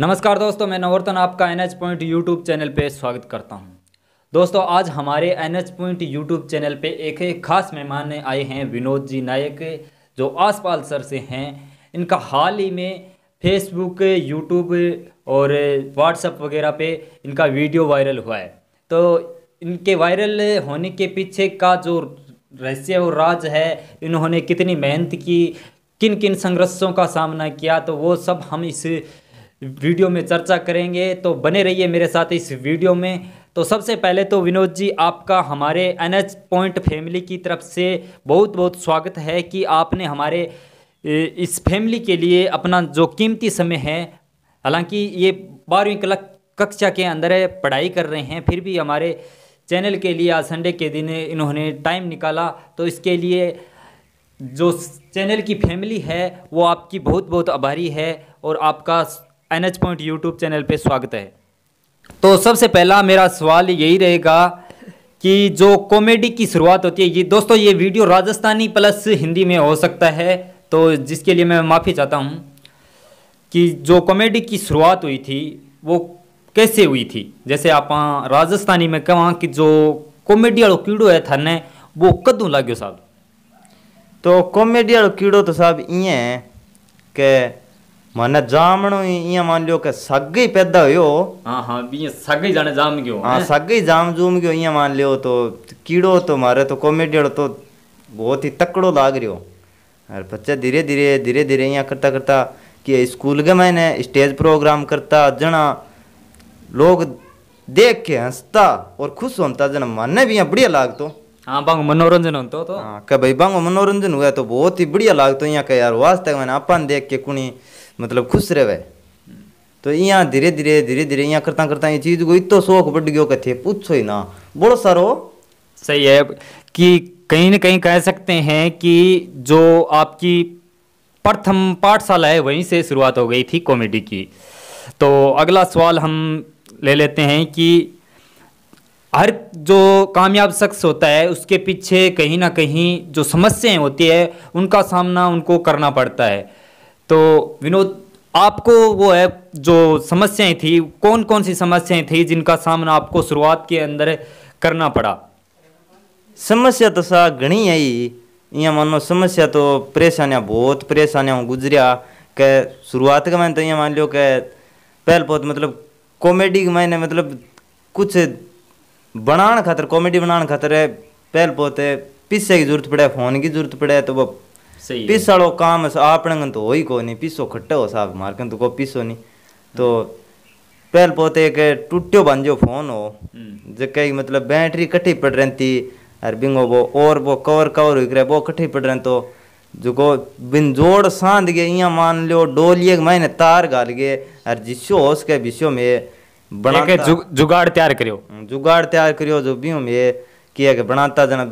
नमस्कार दोस्तों मैं नवरतन आपका N H point YouTube channel पे स्वागत करता हूँ दोस्तों आज हमारे N H point YouTube channel पे एक खास मेहमान आए हैं विनोद जी नायक जो आसपाल सर से हैं इनका हाल ही में फेसबुक यूट्यूब और व्हाट्सएप वगैरह पे इनका वीडियो वायरल हुआ है तो इनके वायरल होने के पीछे का जो रहस्य और राज है इन्होंने कितनी मेहनत की किन किन संघर्षों का सामना किया तो वो सब हम इस वीडियो में चर्चा करेंगे तो बने रहिए मेरे साथ इस वीडियो में तो सबसे पहले तो विनोद जी आपका हमारे एन एच पॉइंट फैमिली की तरफ से बहुत बहुत स्वागत है कि आपने हमारे इस फैमिली के लिए अपना जो कीमती समय है हालांकि ये बारहवीं कल कक्षा के अंदर पढ़ाई कर रहे हैं फिर भी हमारे चैनल के लिए आज संडे के दिन इन्होंने टाइम निकाला तो इसके लिए जो चैनल की फैमिली है वो आपकी बहुत बहुत आभारी है और आपका N H point YouTube channel पे स्वागत है तो सबसे पहला मेरा सवाल यही रहेगा कि जो कॉमेडी की शुरुआत होती है ये दोस्तों ये वीडियो राजस्थानी प्लस हिंदी में हो सकता है तो जिसके लिए मैं माफ़ी चाहता हूँ कि जो कॉमेडी की शुरुआत हुई थी वो कैसे हुई थी जैसे आप राजस्थानी में कहाँ कि जो कॉमेडी वालों कीड़ो है थाने वो कदू लागो साहब तो कॉमेडी वालों कीड़ो तो साहब ये है कि माने जामणो इया मान लियो के सग पैदा होयो हां हां बी सग जाने जाम गयो हां सग जाम जूम गयो इया मान लियो तो कीड़ो तो मारे तो कॉमेडियन तो बहुत ही तकड़ो लाग रियो और बच्चे धीरे धीरे धीरे धीरे इया करता करता कि स्कूल के मैंने स्टेज प्रोग्राम करता जना लोग देख के हंसता और खुश होता जना मानने भी बढ़िया लाग हाँ, तो हाँ बांग मनोरंजन हो तो हाँ के भाई बांग मनोरंजन हुआ तो बहुत ही बढ़िया लाग तो यहाँ के यार वास्तव मैंने अपन देख के कुनी मतलब खुश रहे तो यहाँ धीरे धीरे धीरे धीरे यहाँ करता करता ये चीज़ को इतो शौक बढ़ गयो कथे पूछो ही ना बोलो सर सही है कि कहीं ना कहीं कह सकते हैं कि जो आपकी प्रथम पाठशाला है वहीं से शुरुआत हो गई थी कॉमेडी की तो अगला सवाल हम ले लेते हैं कि हर जो कामयाब शख्स होता है उसके पीछे कहीं ना कहीं जो समस्याएं होती है उनका सामना उनको करना पड़ता है तो विनोद आपको वो है जो समस्याएं थी कौन कौन सी समस्याएं थी जिनका सामना आपको शुरुआत के अंदर करना पड़ा समस्या तो सा घनी आई यहाँ लो समस्या तो परेशानियाँ बहुत परेशानियाँ गुजरिया के शुरुआत का मैंने तो यहाँ मान लो कि पहल बहुत मतलब कॉमेडी के मैंने मतलब कुछ बनाने खातर कॉमेडी बनाने खातर पहल बहुत है पिस्से की जरूरत पड़े फ़ोन की जरूरत पड़े तो वो पिसो काम आपने तो हो ही को नहीं पिसो खट्टे हो साहब मारक तो को पिसो नहीं तो पहल पोते के टूट्यो बांझो फोन हो हम्म। जके मतलब बैटरी कट्ठी पड़ रही थी और बिंगो वो और वो कवर कवर हुई वो कट्ठी पड़ रहे तो जो बिन जोड़ साध गए इं मान लो डोलिए मायने तार गाल गए और जिसो हो सके विश्व में बना जुगाड़ तैयार करियो जुगाड़ तैयार करियो जो भी में किया कि बनाता जना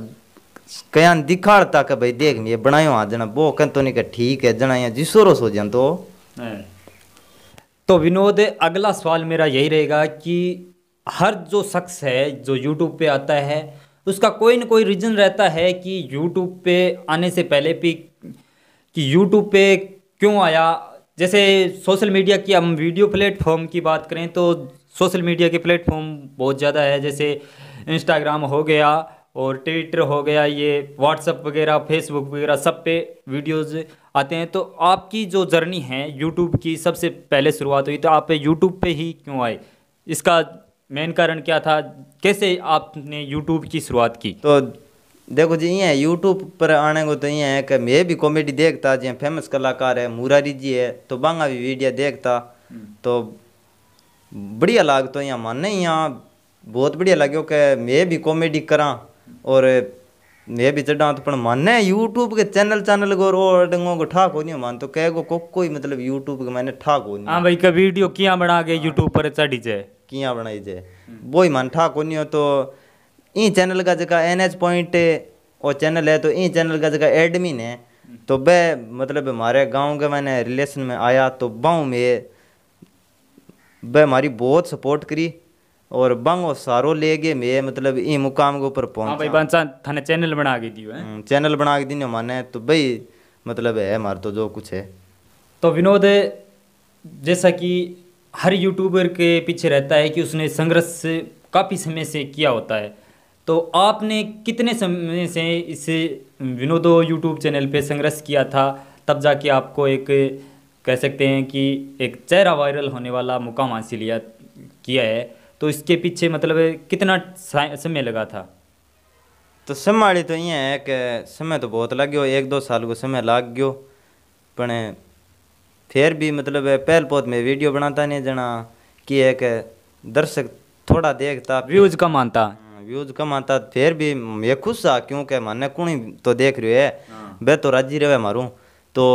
कयान दिखाड़ता के भाई देख ये बनायो आ जना बो कह तो नहीं कह ठीक है जना यहाँ जिसोरो सो जन तो हाँ। तो विनोद अगला सवाल मेरा यही रहेगा कि हर जो शख्स है जो यूट्यूब पे आता है उसका कोई ना कोई रीज़न रहता है कि यूट्यूब पे आने से पहले भी कि यूट्यूब पे क्यों आया जैसे सोशल मीडिया की हम वीडियो प्लेटफॉर्म की बात करें तो सोशल मीडिया के प्लेटफॉर्म बहुत ज़्यादा है जैसे इंस्टाग्राम हो गया और ट्विटर हो गया ये व्हाट्सअप वगैरह फेसबुक वगैरह सब पे वीडियोज़ आते हैं तो आपकी जो जर्नी है यूट्यूब की सबसे पहले शुरुआत हुई तो आप यूट्यूब पे ही क्यों आए इसका मेन कारण क्या था कैसे आपने यूट्यूब की शुरुआत की तो देखो जी ये यूट्यूब पर आने को तो ये है कि मैं भी कॉमेडी देखता जी फेमस कलाकार है मुरारी जी है तो बांगा भी वीडियो देखता हम्म। तो बढ़िया लाग तो यहाँ नहीं यहाँ बहुत बढ़िया लगे कि मैं भी कॉमेडी करा और ये भी चढ़ा तो पर माने यूट्यूब के चैनल चैनल को और डंगो को ठा को नहीं मान तो कह को को कोई मतलब यूट्यूब के मैंने ठा को नहीं हां भाई का वीडियो किया बना के यूट्यूब पर चढ़ी जाए किया बनाई जाए वो ही मान ठा को नहीं हो तो ई चैनल का जगह एन एच पॉइंट और चैनल है तो ई चैनल का जगह एडमिन है तो वह मतलब हमारे गांव के मैंने रिलेशन में आया तो गाँव में वह हमारी बहुत सपोर्ट करी और बंगो सारो ले गए मैं मतलब ई मुकाम के ऊपर हाँ पहुंचा भाई थाने चैनल बना के दियो है हम्म, चैनल बना के दी माने तो भाई मतलब है हमारा तो जो कुछ है तो विनोद जैसा कि हर यूट्यूबर के पीछे रहता है कि उसने संघर्ष काफ़ी समय से किया होता है तो आपने कितने समय से इस विनोदो यूट्यूब चैनल पे संघर्ष किया था तब जाके आपको एक कह सकते हैं कि एक चेहरा वायरल होने वाला मुकाम हासिल किया है तो इसके पीछे मतलब कितना समय लगा था तो समय वाली तो ये है कि समय तो बहुत लग गयो एक दो साल को समय लग गयो पर फिर भी मतलब पहल पौध में वीडियो बनाता नहीं जना कि एक दर्शक थोड़ा देखता व्यूज कम आता हाँ, व्यूज कम आता फिर भी ये खुश था क्योंकि माने कुणी तो देख रहे है वे हाँ। तो राजी रहे मारूँ तो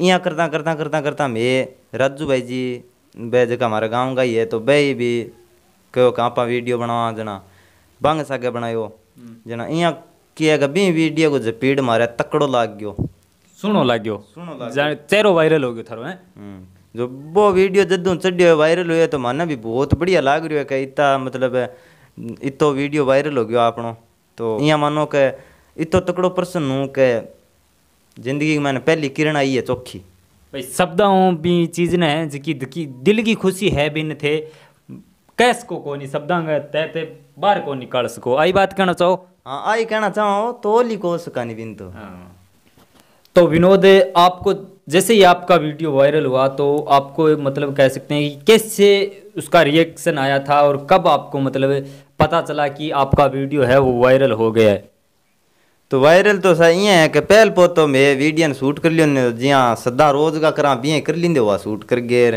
यहाँ करता करता करता करता मैं राजू भाई जी बे जगह हमारा गाँव का ही है तो बे भी कहो कि आप वीडियो बनावा जना बंग सागे बनायो हम्म। जना इं किया गबी वीडियो को जपीड़ मारे तकड़ो लाग गयो सुनो लाग गयो सुनो लाग जाने तेरो वायरल हो गयो थारो है हम्म। जो वो वीडियो जदों चढ़ियो वायरल हुए तो माना भी बहुत बढ़िया लाग रही है कि इतना मतलब इतो वीडियो वायरल हो गयो आपनो तो, तो- इया मानो के इतो तकड़ो प्रश्न हूँ के जिंदगी में मैंने पहली किरण आई है चौखी भाई शब्दों भी चीज़ ने जिकी दिल की खुशी है बिन थे कैस को नहीं तय ते बार को निकाल सको आई बात कहना चाहो हाँ आई कहना चाहो तो लिखो सका नहीं बिन तो हाँ। तो विनोद आपको जैसे ही आपका वीडियो वायरल हुआ तो आपको मतलब कह सकते हैं कि कैसे उसका रिएक्शन आया था और कब आपको मतलब पता चला कि आपका वीडियो है वो वायरल हो गया है तो वायरल तो सही है कि पहल पोतो में वीडियो ने शूट कर लियो जी हाँ सदा रोज का करा बी कर लेंदे हुआ शूट कर गए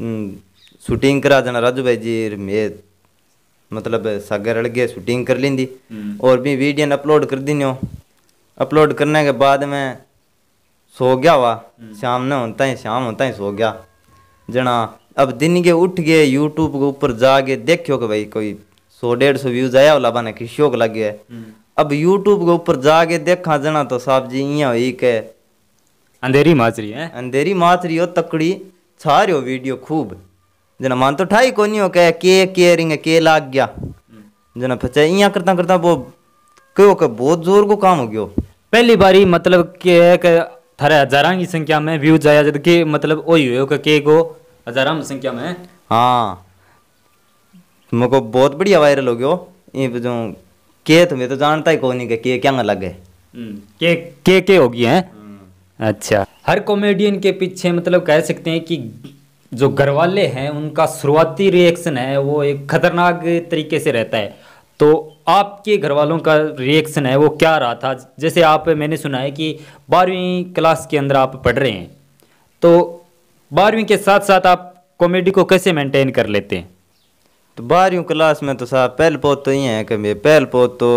हम्म, शूटिंग करा जाना राजू भाई जी मैं मतलब सागर अलगे शूटिंग कर ली हम्म। और भी वीडियो अपलोड कर दी अपलोड करने के बाद में सो गया हुआ हम्म। शाम ने होता ही शाम होता ही सो गया जना अब दिन के उठ गए यूट्यूब के ऊपर जाके देखियो कि भाई कोई सौ डेढ़ सौ व्यूज आया लाबा ने कि शौक लग गया हम्म। अब यूट्यूब के ऊपर जाके देखा जना तो साहब जी इं हुई के अंधेरी माचरी है अंधेरी माचरी हो तकड़ी छा रहे हो वीडियो खूब जना मन तो ठाई कोनी हो कह के केयरिंग के लाग गया जना पचा इया करता करता वो कहो कह बहुत जोर को काम हो गयो पहली बारी मतलब के है के थारे हजारा की संख्या में व्यूज आया जब के मतलब ओई हो के के को हजारा में संख्या में हां मको बहुत बढ़िया वायरल हो गयो ई जो के तुम्हें तो जानता ही कोनी के के क्या लगे के के के होगी है अच्छा हर कॉमेडियन के पीछे मतलब कह सकते हैं कि जो घर वाले हैं उनका शुरुआती रिएक्शन है वो एक खतरनाक तरीके से रहता है तो आपके घर वालों का रिएक्शन है वो क्या रहा था जैसे आप मैंने सुना है कि बारहवीं क्लास के अंदर आप पढ़ रहे हैं तो बारहवीं के साथ साथ आप कॉमेडी को कैसे मेंटेन कर लेते हैं तो बारहवीं क्लास में तो साहब पहल पोत तो ये है कि पहल पोत तो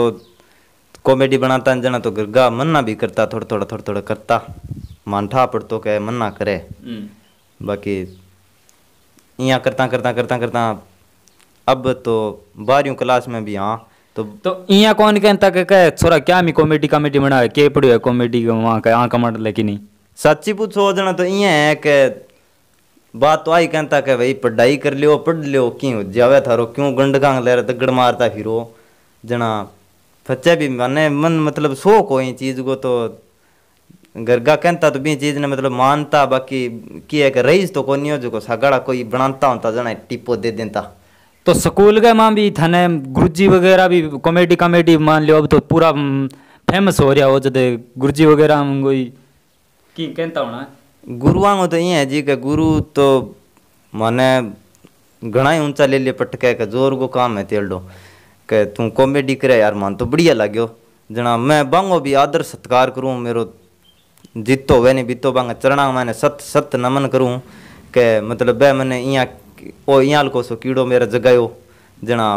कॉमेडी बनाता जाना तो गा मन्ना भी करता थोड़ा थोड़ा थोड़ा थोड़ा करता मान ठा तो कह मन्ना करे हम्म। बाकी यहाँ करता करता करता करता अब तो बारियों क्लास में भी हाँ तो तो यहाँ कौन कहता कह कह छोरा क्या मैं कॉमेडी कॉमेडी बना के पढ़ो है कॉमेडी वहाँ का यहाँ कमेंट लेकिन नहीं सच्ची पूछो जना तो यहाँ है कि बात तो आई कहता कह भाई पढ़ाई कर लियो पढ़ लियो क्यों जावे थारो क्यों गंड कांग ले रहा दगड़ मारता फिरो जना फच्चे भी मैंने मन मतलब शौक हो चीज़ को तो गरगा कहता तो भी चीज ने मतलब मानता बाकी की एक रईस तो कोनी हो जो सगाड़ा कोई बनाता होता जना टिपो दे देता तो स्कूल के मां भी थाने गुरुजी वगैरह भी कॉमेडी कॉमेडी मान लियो अब तो पूरा फेमस हो रहा हो जद गुरुजी वगैरह हम कोई की कहता होना गुरुआ तो ये है जी के गुरु तो मैंने घना ही ऊंचा ले लिया पटके के जोर को काम है तेल डो के तू कॉमेडी करे यार मान तो बढ़िया लाग्यो जना मैं बांगो भी आदर सत्कार करूँ मेरे जीतो वे ने बीतो बांगा चरणा मैंने सत सत नमन करूँ के मतलब बे मैंने इं ओ को सो कीड़ो मेरा जगायो जना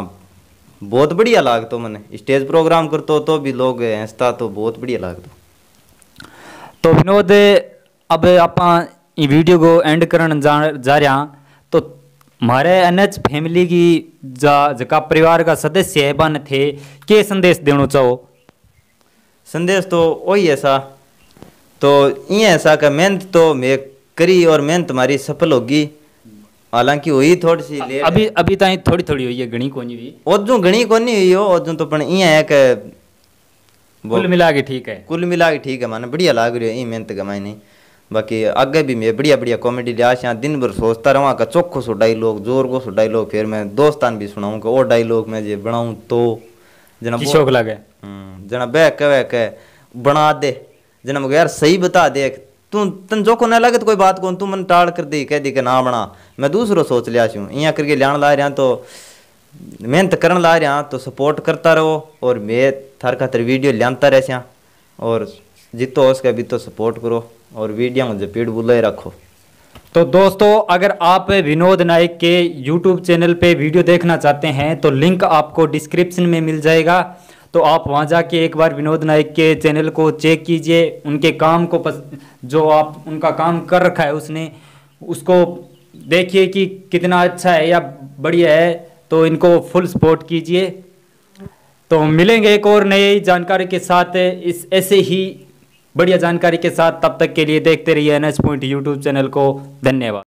बहुत बढ़िया लाग तो मैंने स्टेज प्रोग्राम करतो तो भी लोग हंसता तो बहुत बढ़िया लाग तो विनोद अब आप वीडियो को एंड कर जा जा रहा तो हमारे एनएच फैमिली की जा जका परिवार का सदस्य है बन थे के संदेश देना चाहो संदेश तो वही है सा तो ये ऐसा का मेहनत तो मैं करी और मेहनत हमारी सफल होगी हालांकि हुई थोड़ी सी ले अभी अभी ताई थोड़ी थोड़ी हुई है गणी कोनी हुई और जो गणी कोनी हुई हो और जो तो पण इया है के कुल मिला के ठीक है कुल मिला के ठीक है माने बढ़िया लाग रही है ई मेहनत कमाई नहीं बाकी आगे भी मैं बढ़िया बढ़िया कॉमेडी लिया यहाँ दिन भर सोचता रहूँ का चोखो सो डायलॉग जोर को सो डायलॉग फिर मैं दोस्तान भी सुनाऊँ कि और डायलॉग मैं जे बनाऊँ तो जना शौक लगे हम्म, जना बह कह बह कह बना दे जन्म यार सही बता देख तू तन जो को लगे तो कोई बात कौन तू मन टाल कर दी कह दी कि ना बना मैं दूसरो सोच लिया छू इं करके लिया ला रहा तो मेहनत कर ला रहा तो सपोर्ट करता रहो और मैं थर खातर वीडियो लियाता रह सियाँ और जितो हो सके तो सपोर्ट करो और वीडियो में जपीड़ बुलाए रखो तो दोस्तों अगर आप विनोद नाइक के यूट्यूब चैनल पे वीडियो देखना चाहते हैं तो लिंक आपको डिस्क्रिप्शन में मिल जाएगा तो आप वहाँ जाके एक बार विनोद नायक के चैनल को चेक कीजिए उनके काम को पस, जो आप उनका काम कर रखा है उसने उसको देखिए कि कितना अच्छा है या बढ़िया है तो इनको फुल सपोर्ट कीजिए तो मिलेंगे एक और नई जानकारी के साथ इस ऐसे ही बढ़िया जानकारी के साथ तब तक के लिए देखते रहिए N H point YouTube channel को धन्यवाद